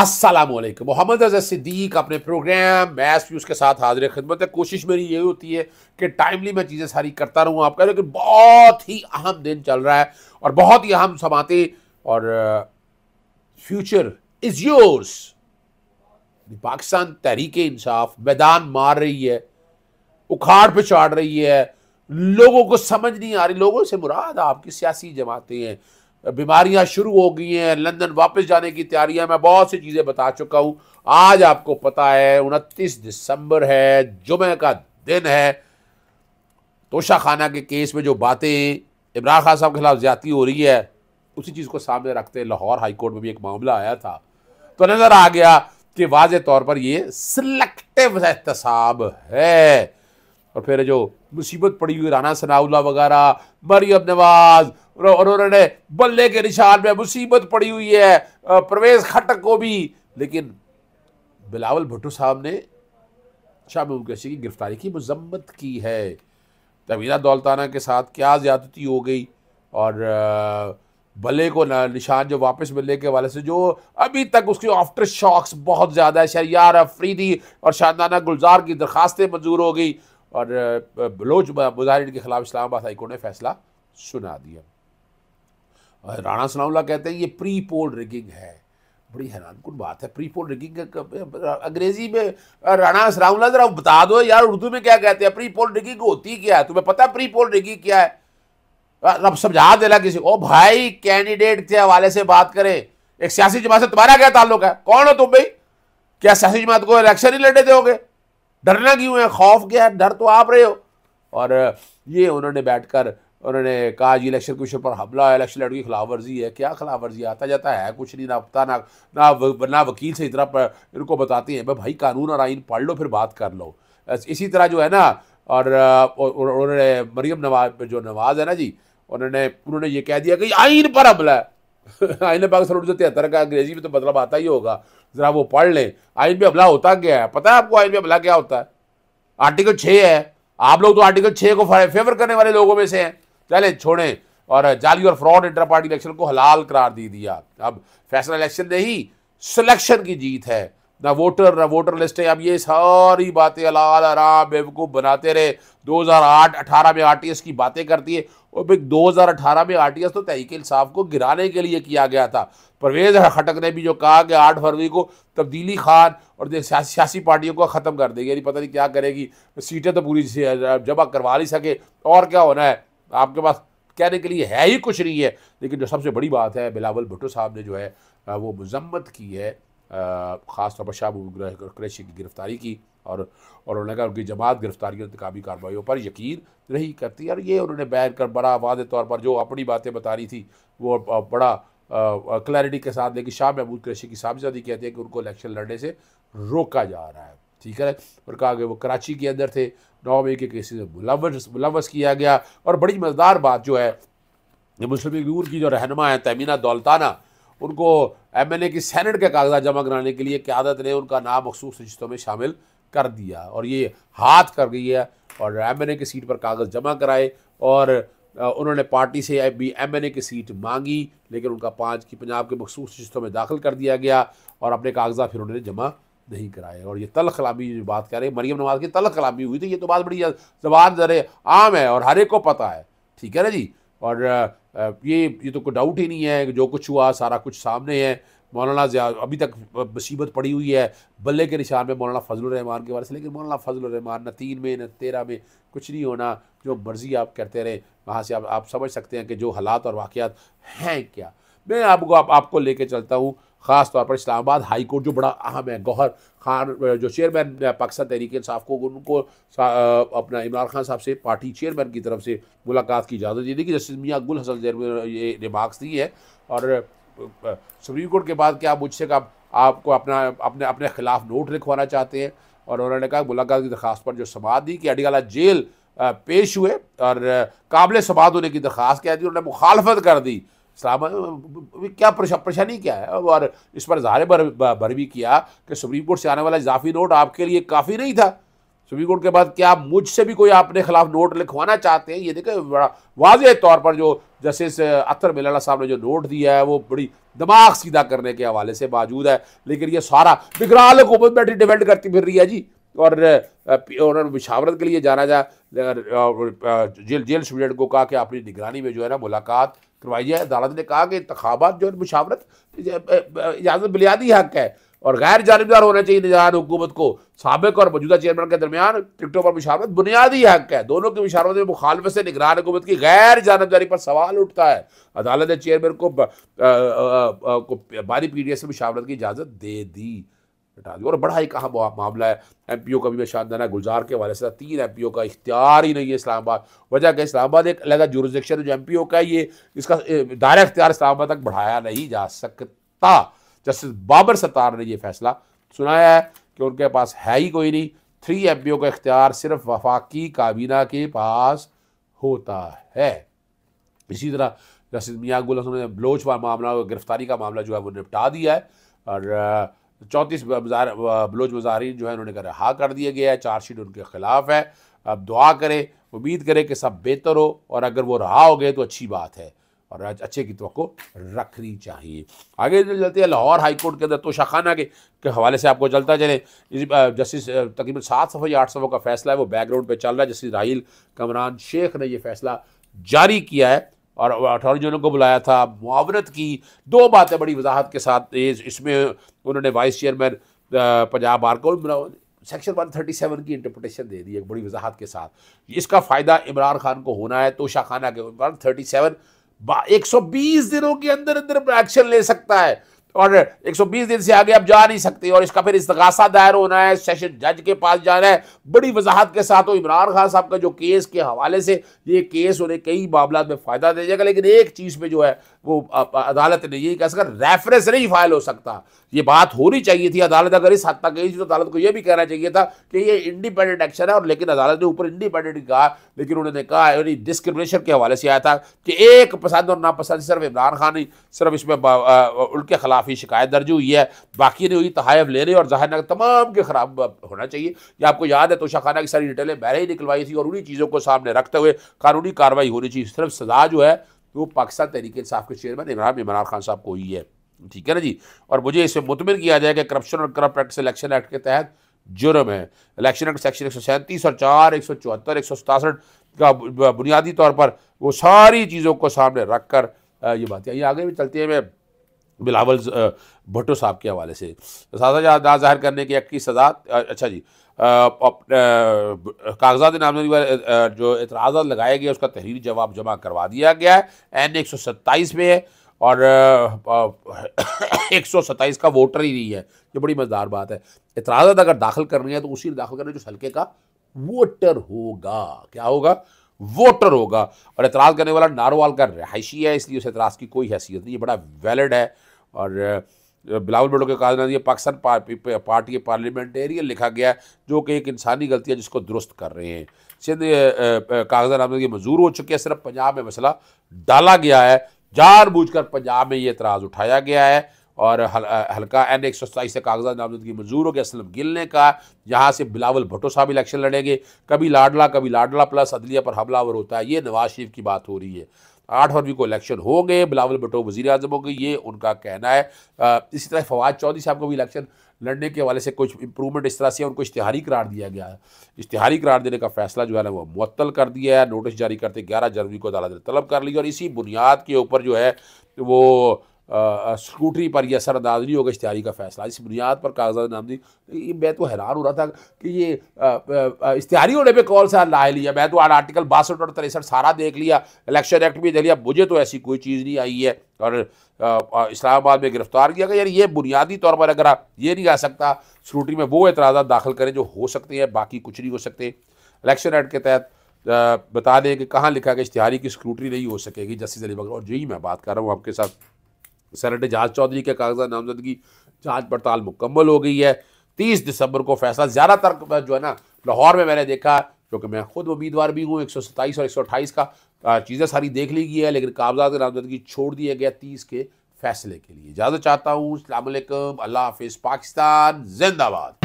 असलम मोहम्मद अजर सिद्दीक अपने programme math views के साथ हाजिर खिदमत है कोशिश मेरी ये होती है कि टाइमली मैं चीज़ें सारी करता रहूँ आपका लेकिन बहुत ही अहम दिन चल रहा है और बहुत ही अहम समाते और future is yours Pakistan Tehreek Insaf मैदान मार रही है उखाड़ पे चाड़ रही है लोगों को समझ नहीं आ रही लोगों से मुराद आपकी सियासी जमातें हैं बीमारियां शुरू हो गई हैं लंदन वापस जाने की तैयारियां मैं बहुत सी चीज़ें बता चुका हूं आज आपको पता है उनतीस दिसंबर है जुमे का दिन है तोशा खाना के केस में जो बातें इमरान खान साहब के खिलाफ ज्यादा हो रही है उसी चीज़ को सामने रखते लाहौर हाईकोर्ट में भी एक मामला आया था तो नज़र आ गया कि वाज तौर पर यह सिलेक्टिव एहतसाब है और फिर जो मुसीबत पड़ी हुई राना सनाउल्ला वगैरह मरियम नवाज और उन्होंने बल्ले के निशान में मुसीबत पड़ी हुई है परवेज खटक को भी लेकिन बिलावल भुट्टो साहब ने शाह महमूद कैशी की गिरफ्तारी की मजम्मत की है तवीना दौलताना के साथ क्या ज्यादती हो गई और भले को निशान जो वापस मिलने के वाले से जो अभी तक उसके आफ्टर शॉक्स बहुत ज़्यादा है शरियार अफरीदी और शानदाना गुलजार की दरखास्तें मंजूर हो गई और बलोच मुजाहिर के खिलाफ इस्लामाबाद हाईकोर्ट ने फैसला सुना दिया और राणा सनाउल्ला कहते हैं ये प्री पोल रिगिंग है बड़ी हैरान कन बात है प्री पोल रिगिंग अंग्रेजी में राणा सनाउल्ला जरा बता दो यार उर्दू में क्या कहते हैं प्री पोल रिगिंग होती क्या है तुम्हें पता है प्री पोल रिगिंग क्या है अब समझा देना किसी को भाई कैंडिडेट के हवाले से बात करें एक सियासी जमात से तुम्हारा क्या ताल्लुक है कौन हो तुम भाई क्या सियासी जमात को इलेक्शन ही लड़े दोगे डरना क्यों है खौफ क्या है डर तो आप रहे हो और ये उन्होंने बैठकर उन्होंने कहा जी इलेक्शन कमीशन पर हमला है इलेक्शन लड़की खिलाफ वर्जी है क्या खिलाफ वर्जी आता जाता है कुछ नहीं ना पता ना ना, व, ना वकील से इतना पर, इनको बताते हैं भाई कानून और आइन पढ़ लो फिर बात कर लो इसी तरह जो है ना और उन्होंने मरियम नवाज जो नवाज है ना जी उन्होंने उन्होंने ये कह दिया कि आइन पर हमला है आइन पाकिस्तान उन्नीस सौ तिहत्तर का अंग्रेजी में तो मतलब आता ही होगा ज़रा वो पढ़ लें आइन पे हमला होता क्या है पता है आपको आइन पे हमला क्या होता है आर्टिकल छः है आप लोग तो आर्टिकल छः को फेवर करने वाले लोगों में से हैं चले छोड़ें और जाली और फ्रॉड इंटर पार्टी इलेक्शन को हलाल करार दे दिया अब फैसला इलेक्शन नहीं सिलेक्शन की जीत है ना वोटर ना वोटर लिस्टें अब ये सारी बातें अलाल आराम बेवकूफ़ बनाते रहे 2008 18 में आरटीएस की बातें करती है और भाई 2018 में आरटीएस तो तहकील साहब को गिराने के लिए किया गया था परवेज़ खटक ने भी जो कहा कि आठ फरवरी को तब्दीली खान और सियासी पार्टियों को ख़त्म कर देगी यानी पता नहीं क्या करेगी सीटें तो पूरी जमा करवा नहीं सके और क्या होना है आपके पास कहने के लिए है ही कुछ नहीं है लेकिन जो सबसे बड़ी बात है बिलावल भुट्टो साहब ने जो है वो मजम्मत की है ख़ास तौर पर शाहबू क्रैशी की गिरफ्तारी की और और उन्होंने कहा उनकी जमात गिरफ्तारी और इंतकामी कार्रवाइयों पर यकीन नहीं करती और ये उन्होंने बैन कर बड़ा वादे तौर पर जो अपनी बातें बता रही थी वो बड़ा क्लैरिटी के साथ लेकिन शाह महमूद क्रैशी की साहबजादी कहते हैं कि उनको इलेक्शन लड़ने से रोका जा रहा है ठीक है और कहा गया वो कराची के अंदर थे नौ मई के केसेज में मुलवस मुलवस किया गया और बड़ी मज़ेदार बात जो है मुस्लिम लीग की जो रहनमा है तमीना दौलताना उनको एमएनए की सैनट के कागजात जमा कराने के लिए क्यादत ने उनका नाम मखसूस रिश्तों में शामिल कर दिया और ये हाथ कर गई है और एमएनए की सीट पर कागज़ जमा कराए और उन्होंने पार्टी से भी एमएनए की सीट मांगी लेकिन उनका पाँच की पंजाब के मखसूस रिश्तों में दाखिल कर दिया गया और अपने कागजात फिर उन्होंने जमा नहीं कराए और ये तल खलामी जो बात कर रहे हैं मरीम नवाज की तल खलामी हुई थी ये तो बात बड़ी जबान जर आम है और हर एक को पता है ठीक है ना जी और ये ये तो कोई डाउट ही नहीं है जो कुछ हुआ सारा कुछ सामने है मौलाना जिया अभी तक मुसीबत पड़ी हुई है बल्ले के निशान में मौलाना रहमान के बारे से लेकिन मौलाना फजल रहमान न तीन में न तेरह में कुछ नहीं होना जो मर्ज़ी आप करते रहें वहाँ से आप आप समझ सकते हैं कि जो हालात और वाक़ात हैं क्या मैं आपको आप, आपको लेके चलता हूँ ख़ास तौर पर इस्लामाबाद हाई कोर्ट जो बड़ा अहम है गौहर खान जो चेयरमैन पाकिस्तान तहरीक इंसाफ को उनको अपना इमरान खान साहब से पार्टी चेयरमैन की तरफ से मुलाकात की इजाज़त दी देखिए जस्टिस मियाँ गुल हसन जैन ये रिमार्क्स दी है और सुप्रीम कोर्ट के बाद क्या मुझसे कहा आपको अपना अपने अपने खिलाफ नोट लिखवाना चाहते हैं और उन्होंने कहा मुलाकात की दरख्वास्त पर जो समात दी कि अडियाला जेल पेश हुए और काबिल समात होने की दरख्वास्त कह दी उन्होंने मुखालफत कर दी क्या परेशानी क्या है और इस पर जहर भर भर भी किया कि सुप्रीम कोर्ट से आने वाला इजाफी नोट आपके लिए काफ़ी नहीं था सुप्रीम कोर्ट के बाद क्या मुझसे भी कोई आपने खिलाफ नोट लिखवाना चाहते हैं ये देखें बड़ा वाज तौर पर जो जस्टिस अतर मिलाना साहब ने जो नोट दिया है वो बड़ी दिमाग सीधा करने के हवाले से मौजूद है लेकिन ये सारा बिगराल हुकूमत बैठी डिपेंड करती फिर रही है जी और उन्होंने मुशावरत के लिए जाना जाए जेल जेल स्टूडेंट को कहा कि अपनी निगरानी में जो है ना मुलाकात है अदालत ने कहा कि इंतबात जो मुशावरत इजाज़त बुनियादी हक है और गैर जानबदार होना चाहिए निजान हुकूमत को सबक और मौजूदा चेयरमैन के दरमियान टिकटों पर मुशावरत बुनियादी हक है दोनों की मुशावरत में मुखालफ से निगरान हुकूमत की गैर जानबदारी पर सवाल उठता है अदालत ने चेयरमैन को, को बारी पी डी एस से मुशावरत की इजाज़त दे दी मिटा दिया और बड़ा ही कहा मामला है एम पी ओ का भी मैं शानदाना गुलजार के वाले से तीन एम पी ओ का इख्तियार ही नहीं है इस्लामाबाद वजह क्या इस्लामाबाद एक अलग जुरिस्डिक्शन जो एम पी ओ का है ये इसका दायरा इख्तियार इस्लामाबाद तक बढ़ाया नहीं जा सकता जस्टिस बाबर सत्तार ने यह फैसला सुनाया है कि उनके पास है ही कोई नहीं थ्री एम पी ओ का इख्तियार सिर्फ वफाकी काबीना के पास होता है इसी तरह जस्टिस मियाँ गुल हसन ने बलोच मामला गिरफ्तारी का मामला जो है वो निपटा दिया है और चौंतीस बलोच मजारी जो है उन्होंने कर रहा कर दिया गया है चार्जशीट उनके खिलाफ है अब दुआ करें उम्मीद करें कि सब बेहतर हो और अगर वो रहा हो गए तो अच्छी बात है और आज अच्छे की तो रखनी चाहिए आगे चलते हैं लाहौर हाई कोर्ट के अंदर शाखाना के, के हवाले से आपको चलता चले जस्टिस तकरीबन सात सफ़ों या आठ सफ़ों का फैसला है वो बैकग्राउंड पे चल रहा है जस्टिस राहल कमरान शेख ने ये फैसला जारी किया है और अटॉर्नी जनरल को बुलाया था मुआवनत की दो बातें बड़ी वजाहत के साथ इसमें उन्होंने वाइस चेयरमैन पंजाब बार को सेक्शन 137 की इंटरप्रटेशन दे दी एक बड़ी वजाहत के साथ इसका फ़ायदा इमरान खान को होना है तो शाह खाना के वन थर्टी सेवन एक सौ बीस दिनों के अंदर अंदर एक्शन ले सकता है और 120 दिन से आगे आप जा नहीं सकते और इसका फिर इस्तगासा दायर होना है सेशन जज के पास जाना है बड़ी वजाहत के साथ और इमरान खान साहब का जो केस के हवाले से ये केस उन्हें कई मामला में फ़ायदा दे जाएगा लेकिन एक चीज़ पे जो है वो अदालत ने यही कहा सका रेफरेंस नहीं फाइल हो सकता ये बात होनी चाहिए थी अदालत अगर इस हद तक गई थी तो अदालत को यह भी कहना चाहिए था कि ये इंडिपेंडेंट एक्शन है और लेकिन अदालत ने ऊपर इंडिपेंडेंट कहा लेकिन उन्होंने कहा यानी डिस्क्रिमिनेशन के हवाले से आया था कि एक पसंद और नापसंद सिर्फ इमरान खान ही सिर्फ इसमें उनके खिलाफ ही शिकायत दर्ज हुई है बाकी ने हुई तहफ लेने और जाहिर तमाम के खराब होना चाहिए या आपको याद है तोशा खाना की सारी डिटेलें बहरे ही निकलवाई थी और उन्हीं चीज़ों को सामने रखते हुए कानूनी कार्रवाई होनी चाहिए सिर्फ सजा जो है वो पाकिस्तान तहरीक इंसाफ के चेयरमैन इमरान इमरान खान साहब को ही है ठीक है ना जी और मुझे इसे मुतमिन किया जाए कि करप्शन और करप्ट प्रैक्टिस इलेक्शन एक्ट के तहत जुर्म है इलेक्शन एक्ट सेक्शन एक सौ सैंतीस और चार एक सौ चौहत्तर एक सौ सतासठ का बुनियादी तौर पर वो सारी चीज़ों को सामने रख कर ये बातें ये आगे भी चलती है मैं बिलावल भुट्टो साहब के हवाले से सजा जाहिर करने की एक्ट की सजा अच्छा जी कागजात नाम जो एतराज़ लगाए गए उसका तहरीरी जवाब जमा करवा दिया गया है एन एक सौ सत्ताईस में है और एक सौ सत्ताईस का वोटर ही नहीं है ये बड़ी मज़ेदार बात है इतराज़त अगर दाखिल करनी है तो उसी दाखिल करना जो हल्के का वोटर होगा क्या होगा वोटर होगा और एतराज़ करने वाला नारोवाल का रहायशी है इसलिए उस एतराज़ की कोई हैसियत नहीं ये बड़ा वैलिड है और बिलावल बड़ो के कहा ये पाकिस्तान पार्टी के पार्लियामेंटेरियन लिखा गया है जो कि एक इंसानी गलती है जिसको दुरुस्त कर रहे हैं सिंध कागजा नाम ये मंजूर हो चुके हैं सिर्फ पंजाब में मसला डाला गया है जानबूझकर पंजाब में ये एतराज़ उठाया गया है और हल, हल्का एन एक सौ सताईस से कागजात नामजदगी मंजूर हो गया असलम गिल ने कहा यहाँ से बिलावल भुट्टो साहब इलेक्शन लड़ेंगे कभी लाडला कभी लाडला प्लस अदलिया पर हमलावर होता है ये नवाज शरीफ की बात हो रही है आठ फरवरी को इलेक्शन हो गए बिलावल भुट्टो वजी अजम हो गए ये उनका कहना है इसी तरह फवाद चौधरी साहब को भी इलेक्शन लड़ने के हवाले से कुछ इंप्रूवमेंट इस तरह से उनको इश्तिहारी करार दिया गया है इश्तिहारी करार देने का फैसला जो है ना वो मुअत्तल कर दिया है नोटिस जारी करते ग्यारह जनवरी को अदालत ने तलब कर ली और इसी बुनियाद के ऊपर जो है वो स्कूटरी पर यह सरअंदाजगी होगा इश्तारी का फैसला इस बुनियाद पर कागजात नामदी ये मैं तो हैरान हो रहा था कि ये इश्तारी होने पर कौन सा ला लिया मैं तो आज आर्टिकल बासठ और तिरसठ सारा देख लिया इलेक्शन एक्ट भी दे लिया मुझे तो ऐसी कोई चीज़ नहीं आई है और इस्लामाबाद में गिरफ्तार किया गया यार ये बुनियादी तौर पर अगर आप ये नहीं आ सकता स्क्रूटरी में वो एतराज़ा दाखिल करें जो हो सकते हैं बाकी कुछ नहीं हो सकते इलेक्शन एक्ट के तहत बता दें कि कहाँ लिखा कि इश्तारी की स्क्रूटरी नहीं हो सकेगी जस्टिस अली बकर और जी मैं बात कर रहा हूँ आपके साथ सेनेटर जहाज चौधरी के कागजा नामजदगी जांच पड़ताल मुकम्मल हो गई है तीस दिसंबर को फैसला ज़्यादातर जो है ना लाहौर में मैंने देखा क्योंकि मैं खुद उम्मीदवार भी हूँ एक सौ सत्ताईस और एक सौ अट्ठाईस का चीज़ें सारी देख ली गई है लेकिन कागजात नामजदगी छोड़ दिया गया तीस के फैसले के लिए इजाज़त चाहता हूँ अल्लाम अल्लाह हाफिज़ पाकिस्तान जिंदाबाद